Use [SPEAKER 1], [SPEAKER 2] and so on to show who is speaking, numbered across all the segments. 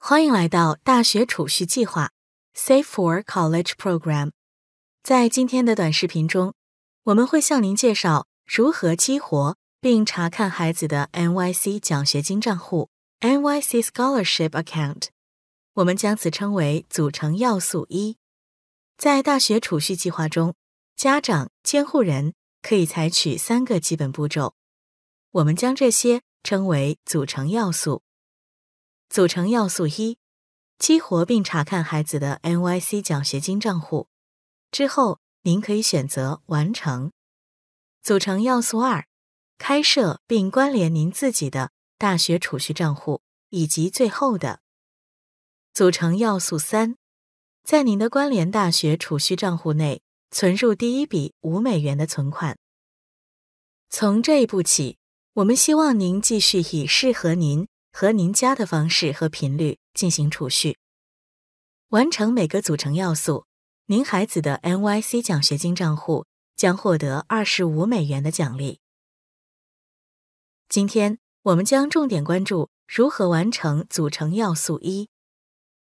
[SPEAKER 1] 欢迎来到大学储蓄计划 （Safe for College Program）。在今天的短视频中，我们会向您介绍如何激活并查看孩子的 NYC 奖学金账户 （NYC Scholarship Account）。我们将此称为组成要素一。在大学储蓄计划中，家长监护人可以采取三个基本步骤。我们将这些称为组成要素。组成要素一：激活并查看孩子的 NYC 奖学金账户。之后，您可以选择完成。组成要素二：开设并关联您自己的大学储蓄账户。以及最后的组成要素三：在您的关联大学储蓄账户内存入第一笔五美元的存款。从这一步起，我们希望您继续以适合您。和您家的方式和频率进行储蓄，完成每个组成要素，您孩子的 NYC 奖学金账户将获得二十五美元的奖励。今天我们将重点关注如何完成组成要素一：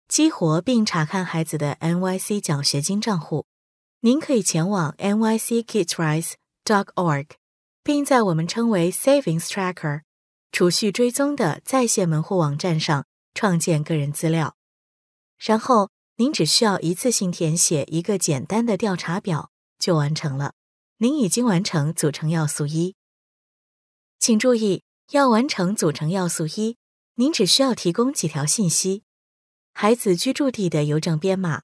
[SPEAKER 1] 激活并查看孩子的 NYC 奖学金账户。您可以前往 NYCKitRise.org，并在我们称为 Savings Tracker。储蓄追踪的在线门户网站上创建个人资料，然后您只需要一次性填写一个简单的调查表就完成了。您已经完成组成要素一，请注意要完成组成要素一，您只需要提供几条信息：孩子居住地的邮政编码、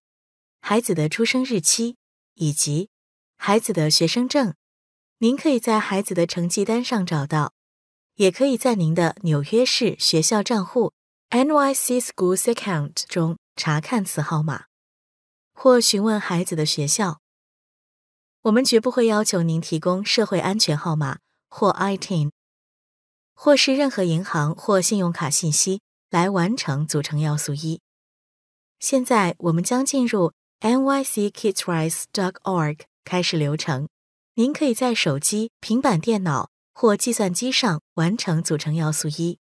[SPEAKER 1] 孩子的出生日期以及孩子的学生证。您可以在孩子的成绩单上找到。也可以在您的纽约市学校账户 （NYC Schools Account） 中查看此号码，或询问孩子的学校。我们绝不会要求您提供社会安全号码或 ITIN，或是任何银行或信用卡信息来完成组成要素一。现在，我们将进入 n y c k i d s r i d o t o r g 开始流程。您可以在手机、平板电脑。或计算机上完成组成要素一，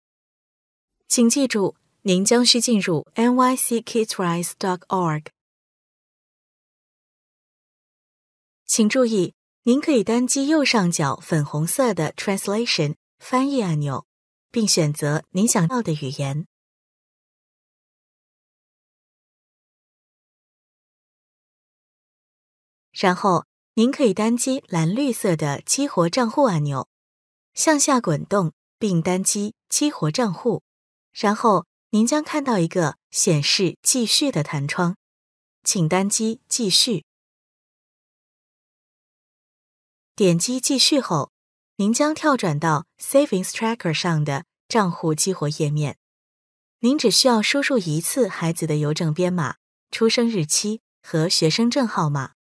[SPEAKER 1] 请记住，您将需进入 nyckidsrise.org。请注意，您可以单击右上角粉红色的 “Translation” 翻译按钮，并选择您想要的语言，然后您可以单击蓝绿色的“激活账户”按钮。向下滚动并单击“激活账户”，然后您将看到一个显示“继续”的弹窗，请单击“继续”。点击“继续”后，您将跳转到 Savings Tracker 上的账户激活页面。您只需要输入一次孩子的邮政编码、出生日期和学
[SPEAKER 2] 生证号码。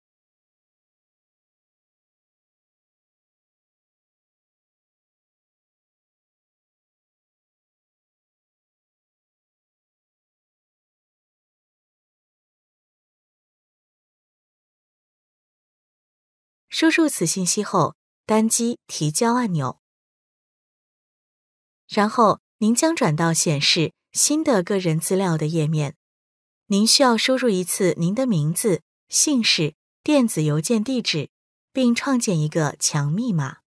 [SPEAKER 2] 输入此信息后，单击提
[SPEAKER 1] 交按钮，然后您将转到显示新的个人资料的页面。您需要输入一次您的名字、姓氏、电子邮件地址，并创建一个强密码。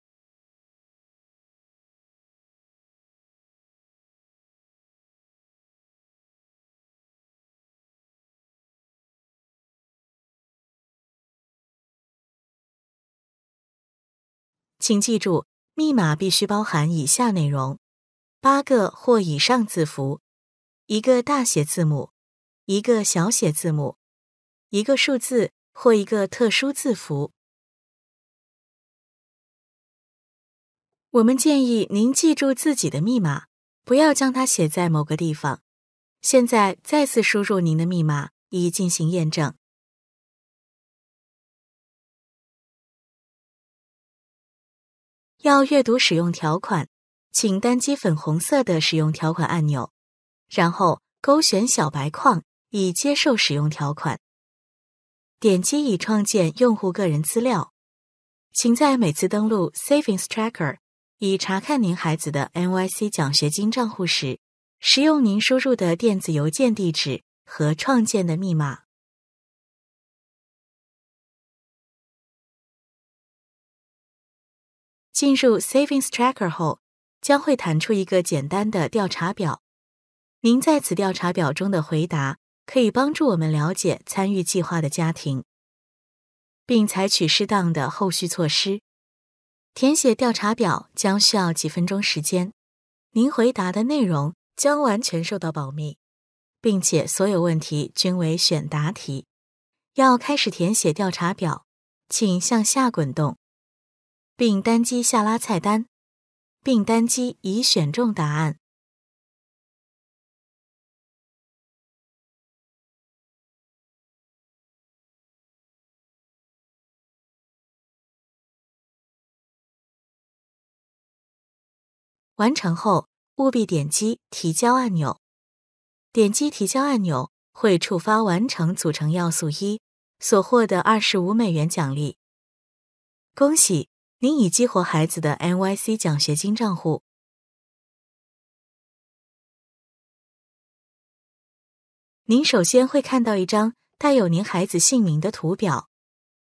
[SPEAKER 1] 请记住，密码必须包含以下内容：八个或以上字符，一个大写字母，一个小写字母，一个数字或一个特殊字符。我们建议您记住自己的密码，不要将它写在某个地方。现在再次输入您的密码以进行验证。要阅读使用条款，请单击粉红色的使用条款按钮，然后勾选小白框以接受使用条款。点击已创建用户个人资料，请在每次登录 Savings Tracker 以查看您孩子的 N Y C 奖学金账户时，使用您输入的电子邮件地址和创建的密码。进入 Savings Tracker 后，将会弹出一个简单的调查表。您在此调查表中的回答可以帮助我们了解参与计划的家庭，并采取适当的后续措施。填写调查表将需要几分钟时间。您回答的内容将完全受到保密，并且所有问题均为选答题。要开始填写调查表，请向下滚动。并单击下拉菜单，并单击已选中答案。完成后，务必点击提交按钮。点击提交按钮会触发完成组成要素一所获得二十五美元奖励。恭喜！您已激活孩子的
[SPEAKER 2] NYC 奖学金账户。
[SPEAKER 1] 您首先会看到一张带有您孩子姓名的图表，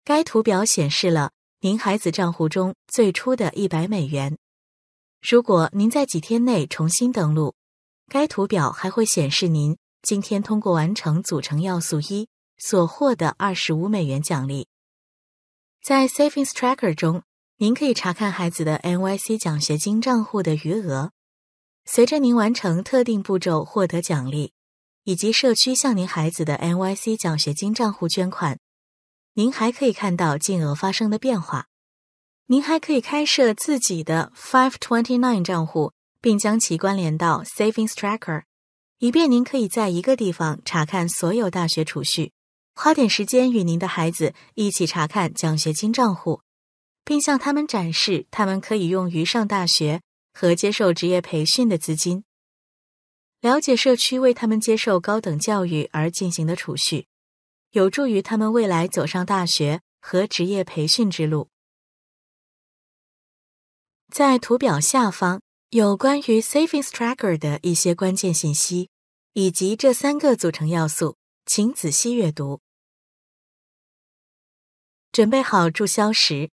[SPEAKER 1] 该图表显示了您孩子账户中最初的一百美元。如果您在几天内重新登录，该图表还会显示您今天通过完成组成要素一所获得二十五美元奖励。在 Saving s Tracker 中。您可以查看孩子的 NYC 奖学金账户的余额，随着您完成特定步骤获得奖励，以及社区向您孩子的 NYC 奖学金账户捐款，您还可以看到金额发生的变化。您还可以开设自己的 Five Twenty Nine 账户，并将其关联到 Saving Tracker，以便您可以在一个地方查看所有大学储蓄。花点时间与您的孩子一起查看奖学金账户。并向他们展示他们可以用于上大学和接受职业培训的资金。了解社区为他们接受高等教育而进行的储蓄，有助于他们未来走上大学和职业培训之路。在图表下方有关于 Savings Tracker 的一些关键信息，以及这三个组成要素，请仔细阅读。准备好注销时。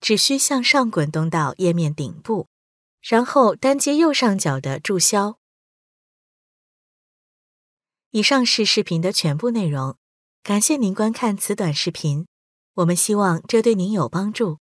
[SPEAKER 1] 只需向上滚动到页面顶部，然后单击右上角的注销。以上是视频的全部内容，感谢您观看此短视频，我们希望这对您有帮助。